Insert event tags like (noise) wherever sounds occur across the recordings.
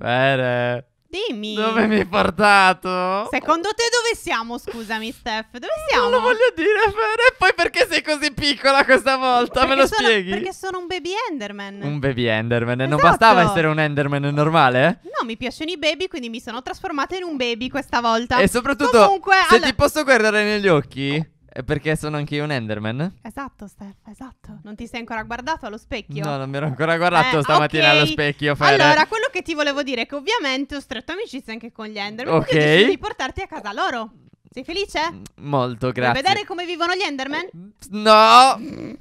Bene. Dimmi. Dove mi hai portato? Secondo te dove siamo, scusami Steph? Dove siamo? Non lo voglio dire, Fer. E poi perché sei così piccola questa volta? Perché Me lo sono, spieghi? Perché sono un baby Enderman. Un baby Enderman. Esatto. Non bastava essere un Enderman normale? Eh? No, mi piacciono i baby, quindi mi sono trasformata in un baby questa volta. E soprattutto, Comunque, se allora... ti posso guardare negli occhi perché sono anche io un Enderman? Esatto, Steph, esatto. Non ti sei ancora guardato allo specchio? No, non mi ero ancora guardato eh, stamattina okay. allo specchio. Fere. Allora, quello che ti volevo dire è che ovviamente ho stretto amicizia anche con gli Enderman. Ok. Quindi deciso di portarti a casa loro. Sei felice? Molto, grazie. Vuoi vedere come vivono gli Enderman? No! Mm.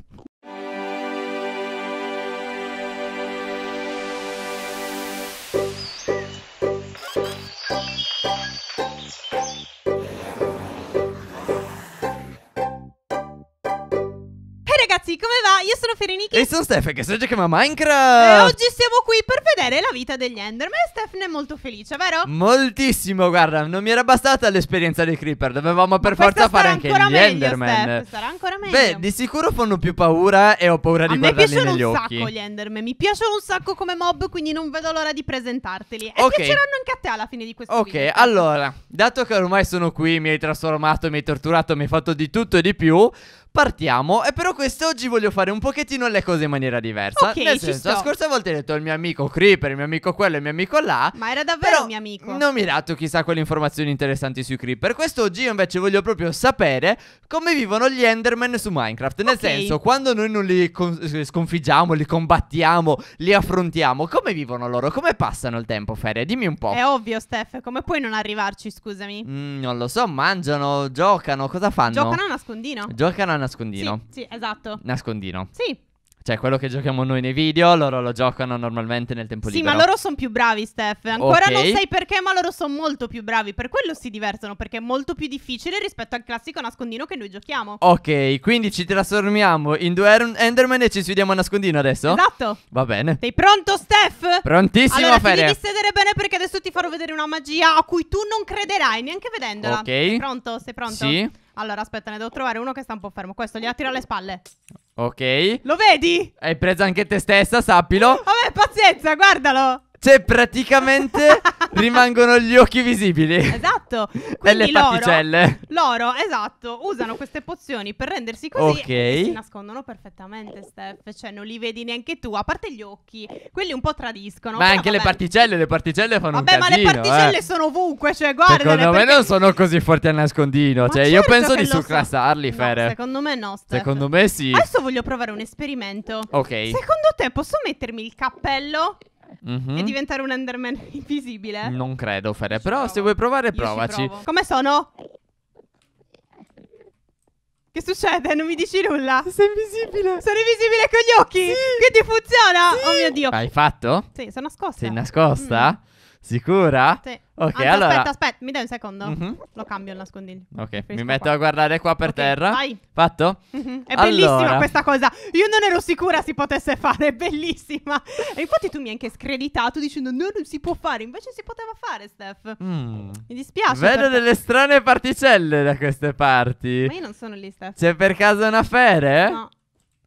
io sono Ferenichi. E sono Steph, che si chiama Minecraft. E oggi siamo qui per vedere la vita degli Enderman. E Steph ne è molto felice, vero? Moltissimo, guarda, non mi era bastata l'esperienza dei Creeper. Dovevamo per Ma forza fare anche gli meglio, Enderman. Steph, sarà ancora meglio. Beh, di sicuro fanno più paura e ho paura di A guardarli negli occhi. mi piacciono un sacco gli Enderman. Mi piacciono un sacco come mob, quindi non vedo l'ora di presentarteli. E okay. piaceranno anche a te alla fine di questo okay, video. Ok, allora, dato che ormai sono qui, mi hai trasformato, mi hai torturato, mi hai fatto di tutto e di più, Partiamo, e però questo oggi voglio fare un pochettino le cose in maniera diversa. Ok, Nel senso, sto. la scorsa volta hai detto il mio amico Creeper, il mio amico quello e il mio amico là. Ma era davvero però mio amico. Non mi hai dato chissà quelle informazioni interessanti sui Creeper. Quest'oggi io invece voglio proprio sapere come vivono gli Enderman su Minecraft. Nel Ok. senso, quando noi non li con- eh, sconfiggiamo, li combattiamo, li affrontiamo, come vivono loro? Come passano il tempo, Fere? Dimmi un po'. È ovvio, Steph, come puoi non arrivarci, scusami? Mm, non lo so, mangiano, giocano, cosa fanno? Giocano a nascondino. Giocano a nascondino. Sì, sì, esatto. Nascondino. Sì. Cioè, quello che giochiamo noi nei video, loro lo giocano normalmente nel tempo sì, libero. Sì, ma loro sono più bravi, Steph. Ancora okay. non sai perché, ma loro sono molto più bravi. Per quello si divertono, perché è molto più difficile rispetto al classico nascondino che noi giochiamo. Ok, quindi ci trasformiamo in due Enderman e ci sfidiamo a nascondino adesso? Esatto. Va bene. Sei pronto, Steph? Prontissimo, allora, Fede. devi sedere bene perché adesso ti farò vedere una magia a cui tu non crederai neanche vedendola. Ok. Sei pronto? Sei pronto? Sì. Allora, aspetta, ne devo trovare uno che sta un po' fermo. Questo gli attira alle spalle. Ok. Lo vedi? Hai preso anche te stessa, sappilo. Vabbè, pazienza, guardalo. C'è cioè, praticamente (laughs) rimangono gli occhi visibili. Esatto. (laughs) e le particelle. Loro, esatto, usano queste pozioni per rendersi così okay. e si nascondono perfettamente, Steph. Cioè, non li vedi neanche tu, a parte gli occhi. Quelli un po' tradiscono. Ma anche vabbè. le particelle, le particelle fanno vabbè, un casino. Vabbè, ma le particelle eh. sono ovunque, cioè, guarda. Secondo me non sono così forti al nascondino. Ma cioè, certo io penso di surclassarli, so. Fere. No, secondo me no, Steph. Secondo me sì. Adesso voglio provare un esperimento. Ok. Secondo te posso mettermi il cappello? mm-hmm. e diventare un Enderman (laughs) invisibile? Non credo, Fede. Ci Però provo. se vuoi provare, Io provaci. Come sono? Che succede? Non mi dici nulla. Sei invisibile. Sono invisibile con gli occhi. Sì. Quindi funziona. Sì. Oh mio dio. Hai fatto? Sì, sono nascosta. Sei nascosta? Mm. Sicura? Sì. Ok, Anzi, allora. Aspetta, aspetta, mi dai un secondo? Mm-hmm. Lo cambio il nascondiglio. Ok, Preferisco mi metto qua. a guardare qua per okay, terra. Vai. Fatto? Mm-hmm. È allora. bellissima questa cosa. Io non ero sicura si potesse fare, è bellissima. E infatti tu mi hai anche screditato dicendo no, non si può fare, invece si poteva fare, Steph. Mm. Mi dispiace. Vedo delle strane particelle da queste parti. Ma io non sono lì, Steph. C'è per caso una fere? No.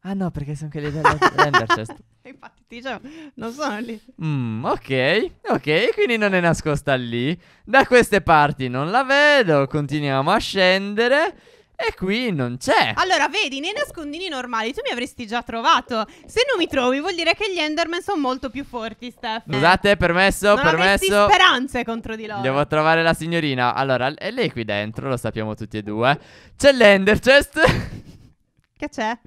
Ah no, perché sono quelle della Lenderchest. (laughs) Infatti ti non sono lì. Mm, ok, ok, quindi non è nascosta lì. Da queste parti non la vedo, continuiamo a scendere. E qui non c'è. Allora, vedi, nei nascondini normali tu mi avresti già trovato. Se non mi trovi, vuol dire che gli Enderman sono molto più forti, Steph. Scusate, permesso, non permesso. speranze contro di loro. Devo trovare la signorina. Allora, è lei qui dentro, lo sappiamo tutti e due. C'è l'Enderchest. che c'è?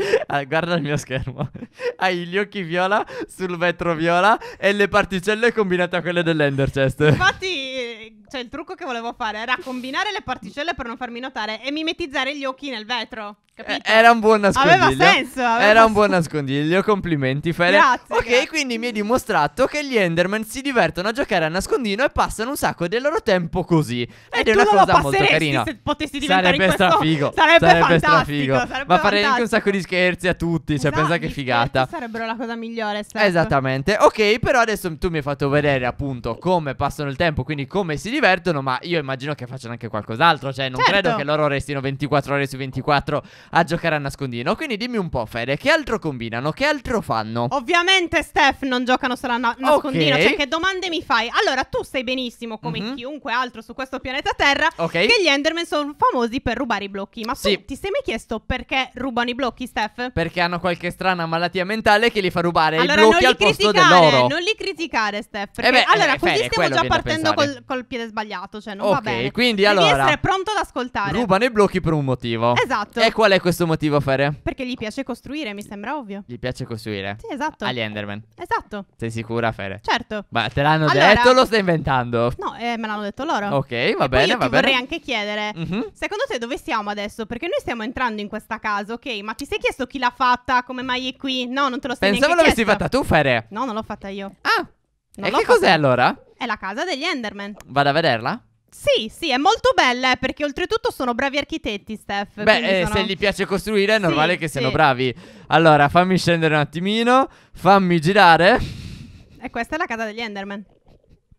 (laughs) Ah, guarda il mio schermo. (laughs) Hai gli occhi viola sul vetro viola e le particelle combinate a quelle dell'Ender Chest. Infatti cioè il trucco che volevo fare era combinare le particelle per non farmi notare e mimetizzare gli occhi nel vetro. Capito? Eh, era un buon nascondiglio. Aveva senso. Aveva era un buon nascondiglio. Complimenti, Fede. Grazie. Ok, grazie. quindi mi hai dimostrato che gli Enderman si divertono a giocare a nascondino e passano un sacco del loro tempo così. Ed e è una cosa molto carina. Se potessi diventare sarebbe questo, strafigo. (laughs) Sarebbe, sarebbe strafigo. Sarebbe Ma farei anche un sacco di scherzi a tutti. Esatto, cioè, pensa che esatto, figata. Sarebbero la cosa migliore. Steph. Certo. Esattamente. Ok, però adesso tu mi hai fatto vedere appunto come passano il tempo, quindi come si divertono, ma io immagino che facciano anche qualcos'altro. Cioè, non certo. credo che loro restino 24 ore su 24 a giocare a nascondino. Quindi dimmi un po', Fede, che altro combinano? Che altro fanno? Ovviamente, Steph, non giocano solo a na- nascondino. Okay. Cioè, che domande mi fai? Allora, tu sai benissimo, come mm-hmm. chiunque altro su questo pianeta Terra, okay. che gli Enderman sono famosi per rubare i blocchi. Ma sì. tu ti sei mai chiesto perché rubano i blocchi, Steph? Perché hanno qualche strana malattia mentale che li fa rubare allora, i blocchi al posto dell'oro. Non li criticare, Steph. Perché, eh beh, allora, eh, così stiamo già partendo col, col piede sbagliato, cioè non okay, va bene. quindi Devi allora... essere pronto ad ascoltare. Rubano i blocchi per un motivo. Esatto. E qual è questo motivo, Fere? Perché gli piace costruire, mi sembra ovvio. Gli piace costruire? Sì, esatto. Agli Enderman. Esatto. Sei sicura, Fere? Certo. Ma te l'hanno allora... detto o lo stai inventando? No, eh, me l'hanno detto loro. Ok, va e bene, va bene. vorrei anche chiedere, mm-hmm. secondo te dove siamo adesso? Perché noi stiamo entrando in questa casa, ok? Ma ti sei chiesto chi l'ha fatta? Come mai è qui? No, non te lo stai Pensavo neanche chiesto. Pensavo l'avessi fatta tu, Fere. No, non l'ho fatta io. Ah, non e che cos'è allora? È la casa degli Enderman. Vado a vederla? Sì, sì, è molto bella eh, perché oltretutto sono bravi architetti, Steph. Beh, eh, se gli piace costruire è normale sì, che siano sì. bravi. Allora, fammi scendere un attimino, fammi girare. E questa è la casa degli Enderman.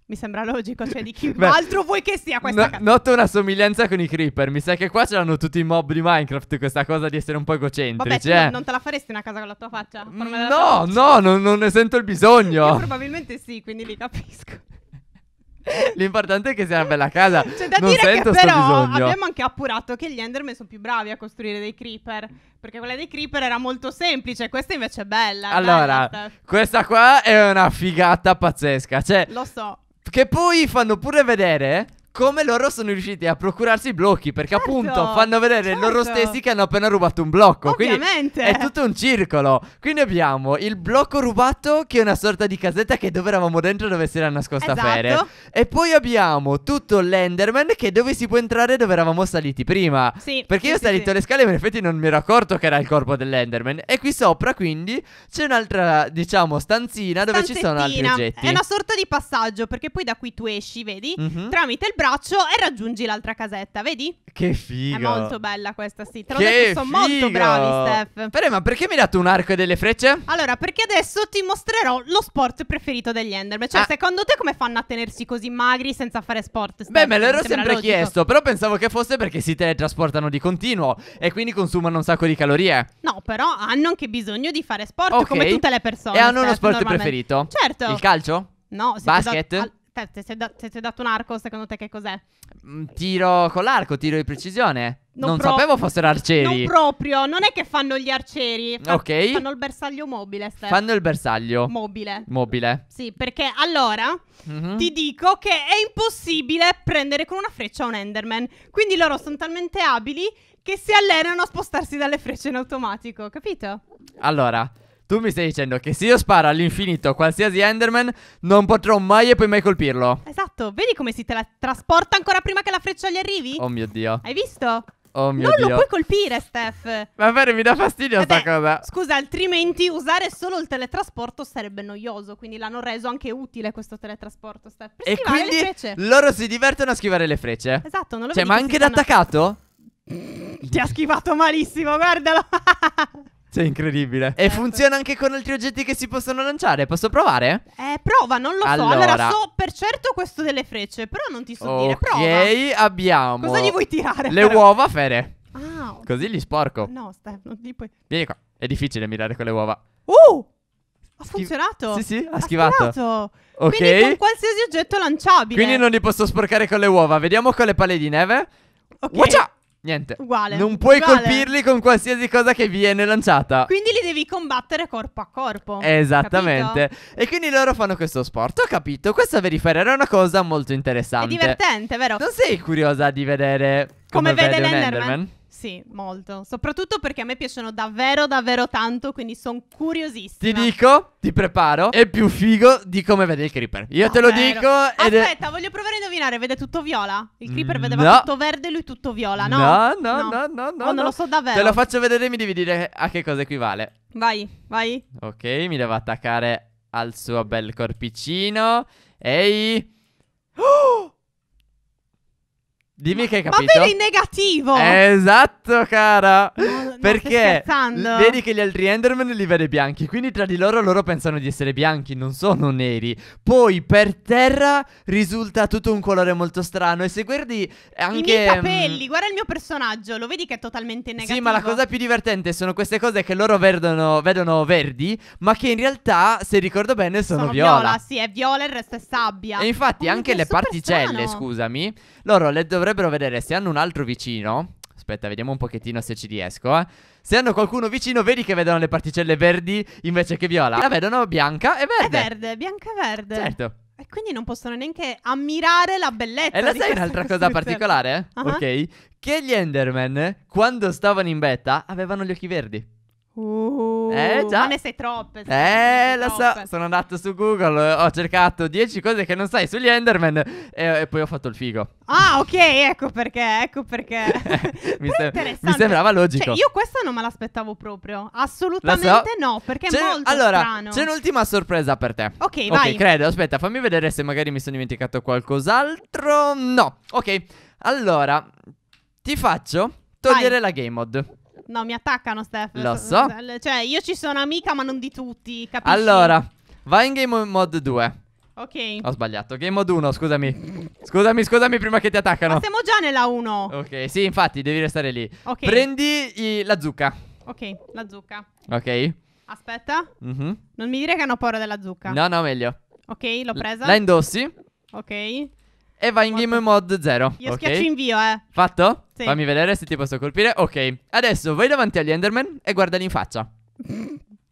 Mi sembra logico, cioè di chi (laughs) Beh, altro vuoi che sia questa no, ca- Noto una somiglianza con i creeper, mi sa che qua ce l'hanno tutti i mob di Minecraft questa cosa di essere un po' egocentrici Vabbè, eh. non te la faresti una casa con la tua faccia? Mm, no, faccia. no, non, non, ne sento il bisogno Io probabilmente sì, quindi li capisco (laughs) L'importante è che sia una bella casa Cioè da non dire che però abbiamo anche appurato che gli Enderman sono più bravi a costruire dei creeper Perché quella dei creeper era molto semplice, questa invece è bella Allora, bella. questa qua è una figata pazzesca Cioè Lo so che poi fanno pure vedere come loro sono riusciti a procurarsi i blocchi perché certo, appunto fanno vedere certo. loro stessi che hanno appena rubato un blocco. Ovviamente. Quindi è tutto un circolo. Quindi abbiamo il blocco rubato che è una sorta di casetta che dove eravamo dentro dove si era nascosta esatto. Fere. E poi abbiamo tutto l'Enderman che dove si può entrare dove eravamo saliti prima. Sì. Perché sì, io ho sì, salito sì. le scale ma in effetti non mi ero accorto che era il corpo dell'Enderman. E qui sopra quindi c'è un'altra diciamo stanzina dove ci sono altri oggetti. È una sorta di passaggio perché poi da qui tu esci, vedi? Mm-hmm. Tramite il braccio braccio e raggiungi l'altra casetta, vedi? Che figo. È molto bella questa, sì. Te l'ho detto, sono molto bravi, Steph. Però, ma perché mi hai dato un arco e delle frecce? Allora, perché adesso ti mostrerò lo sport preferito degli Enderman. Cioè, ah. secondo te come fanno a tenersi così magri senza fare sport? Steph? Beh, me l'ero sempre logico. chiesto, però pensavo che fosse perché si teletrasportano di continuo e quindi consumano un sacco di calorie. No, però hanno anche bisogno di fare sport okay. come tutte le persone. E hanno Steph, uno sport preferito? Certo. Il calcio? No, se Basket? Ti se, te, sei, da- te sei dato un arco, secondo te che cos'è? Mm, tiro con l'arco, tiro di precisione. Non, Non pro- sapevo fossero arcieri. Non proprio, non è che fanno gli arcieri. fa- Ok. Fanno il bersaglio mobile, Steph. Fanno il bersaglio Mobile. mobile. Sì, perché allora Mhm. ti dico che è impossibile prendere con una freccia un Enderman. Quindi loro sono talmente abili che si allenano a spostarsi dalle frecce in automatico, capito? Allora, tu mi stai dicendo che se io sparo all'infinito qualsiasi Enderman, non potrò mai e poi mai colpirlo. Esatto, vedi come si teletrasporta ancora prima che la freccia gli arrivi? Oh mio Dio. Hai visto? Oh mio non Dio. lo puoi colpire, Steph. Ma vero, mi dà fastidio Vabbè, sta cosa. Scusa, altrimenti usare solo il teletrasporto sarebbe noioso. Quindi l'hanno reso anche utile questo teletrasporto, Steph. Per e quindi le loro si divertono a schivare le frecce. Esatto, non lo Cioè, ma anche da attaccato? (laughs) Ti ha schivato malissimo, guardalo. (laughs) Cioè, incredibile. E certo. funziona anche con altri oggetti che si possono lanciare. Posso provare? Eh, prova, non lo so. Allora. so per certo questo delle frecce, però non ti so dire. Prova. Ok, abbiamo. Cosa gli vuoi tirare? Le però? uova fere. Ah, Così li sporco. No, Steph, non ti puoi. Vieni qua. È difficile mirare con le uova. Uh! Ha Schi- funzionato. Sì, sì, ha schivato. schivato. Ok. Quindi con qualsiasi oggetto lanciabile. Quindi non li posso sporcare con le uova. Vediamo con le palle di neve. Ok. Watcha! Niente. Uguale. Non puoi uguale. colpirli con qualsiasi cosa che viene lanciata. Quindi li devi combattere corpo a corpo. Esattamente. Capito? E quindi loro fanno questo sport. Ho capito. Questa verifica era una cosa molto interessante. È divertente, vero? Non sei curiosa di vedere come, Come vede, l'Enderman. Enderman? Sì, molto. Soprattutto perché a me piacciono davvero, davvero tanto, quindi sono curiosissima. Ti dico, ti preparo, è più figo di come vede il creeper. Io no, ah, te lo vero. dico Aspetta, è... voglio provare a indovinare, vede tutto viola? Il creeper no. vedeva tutto verde, e lui tutto viola, no? No, no, no, no, no, no, oh, non lo so davvero. Te lo faccio vedere e mi devi dire a che cosa equivale. Vai, vai. Ok, mi devo attaccare al suo bel corpicino. Ehi! Oh! Dimmi ma, che hai capito. Ma vero in negativo! Esatto, cara! No, perché vedi che gli altri Enderman li vede bianchi, quindi tra di loro loro pensano di essere bianchi, non sono neri. Poi per terra risulta tutto un colore molto strano e se guardi anche... I miei mm, capelli, mh... guarda il mio personaggio, lo vedi che è totalmente negativo. Sì, ma la cosa più divertente sono queste cose che loro vedono, vedono verdi, ma che in realtà, se ricordo bene, sono, sono viola. viola. Sì, è viola, il resto è sabbia. E infatti oh, anche le particelle, strano. scusami, loro le dovrebbero vedere se hanno un altro vicino Aspetta, vediamo un pochettino se ci riesco, eh. Se hanno qualcuno vicino, vedi che vedono le particelle verdi invece che viola. La vedono bianca e verde. È verde, bianca e verde. Certo. E quindi non possono neanche ammirare la bellezza. E eh, la sai un'altra cosa particolare? Uh ah. -huh. Ok? Che gli Enderman, quando stavano in beta, avevano gli occhi verdi. Uh, eh già. Ma ne sei troppe. Eh, sai, eh, lo so. Sono andato su Google, ho cercato 10 cose che non sai sugli Enderman e, e, poi ho fatto il figo. Ah, ok, ecco perché, ecco perché. (laughs) mi, sem- mi, sembrava logico. Cioè, io questa non me l'aspettavo proprio. Assolutamente so. no, perché c'è, è molto allora, strano. C'è un'ultima sorpresa per te. Ok, vai. Ok, credo. Aspetta, fammi vedere se magari mi sono dimenticato qualcos'altro. No. Ok. Allora, ti faccio togliere vai. la game mod. No, mi attaccano, Steph. Lo so. Cioè, io ci sono amica, ma non di tutti, capisci? Allora, vai in Game mode 2. Ok. Ho sbagliato. Game Mode 1, scusami. Scusami, scusami prima che ti attaccano. Ma siamo già nella 1. Ok, sì, infatti, devi restare lì. Ok. Prendi i, la zucca. Ok, la zucca. Ok. Aspetta. Mm -hmm. Non mi dire che hanno paura della zucca. No, no, meglio. Ok, l'ho presa. la indossi. Ok. E va in game mode 0. Io okay. schiaccio invio, eh. Fatto? Sì. Fammi vedere se ti posso colpire. Ok. Adesso vai davanti agli Enderman e guardali in faccia. (laughs)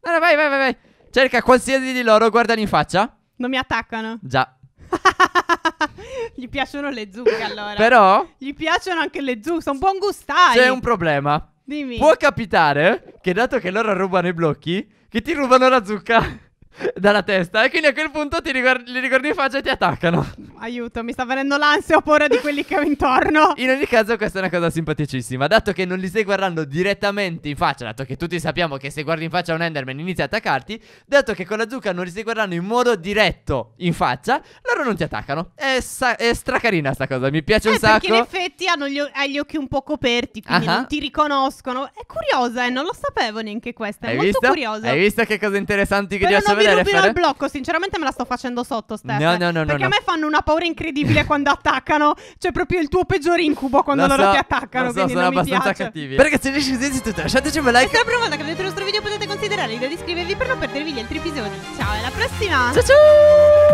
allora, vai, vai, vai, vai. Cerca qualsiasi di loro, guardali in faccia. Non mi attaccano. Già. (laughs) Gli piacciono le zucche allora. Però. Gli piacciono anche le zucche, sono buon gustare. C'è un problema. Dimmi. Può capitare che dato che loro rubano i blocchi, che ti rubano la zucca (laughs) dalla testa. E quindi a quel punto ti li ricordi in faccia e ti attaccano aiuto, mi sta venendo l'ansia, ho paura di quelli che ho intorno. (laughs) In ogni caso, questa è una cosa simpaticissima. Dato che non li stai guardando direttamente in faccia, dato che tutti sappiamo che se guardi in faccia un Enderman inizia a attaccarti, dato che con la zucca non li stai guardando in modo diretto in faccia, loro non ti attaccano. È, è stracarina sta cosa, mi piace eh, un sacco. Perché in effetti hanno gli, hai gli occhi un po' coperti, quindi uh -huh. non ti riconoscono. È curiosa, eh, non lo sapevo neanche questa. È hai molto visto? curiosa. Hai visto che cose interessanti che Però ti faccio vedere? Però non mi rubino il blocco, sinceramente me la sto facendo sotto, Stefano. No, no, no, no. Perché no. a me fanno una paura incredibile quando attaccano. Cioè, proprio il tuo peggior incubo quando lo loro so, ti attaccano. Lo so, sono abbastanza cattivi. Eh. Per ragazzi, se siete tutti, lasciateci un like. Questa è la prima volta che vedete il nostro video, potete considerare di iscrivervi per non perdervi gli altri episodi. Ciao, alla prossima! Ciao ciao!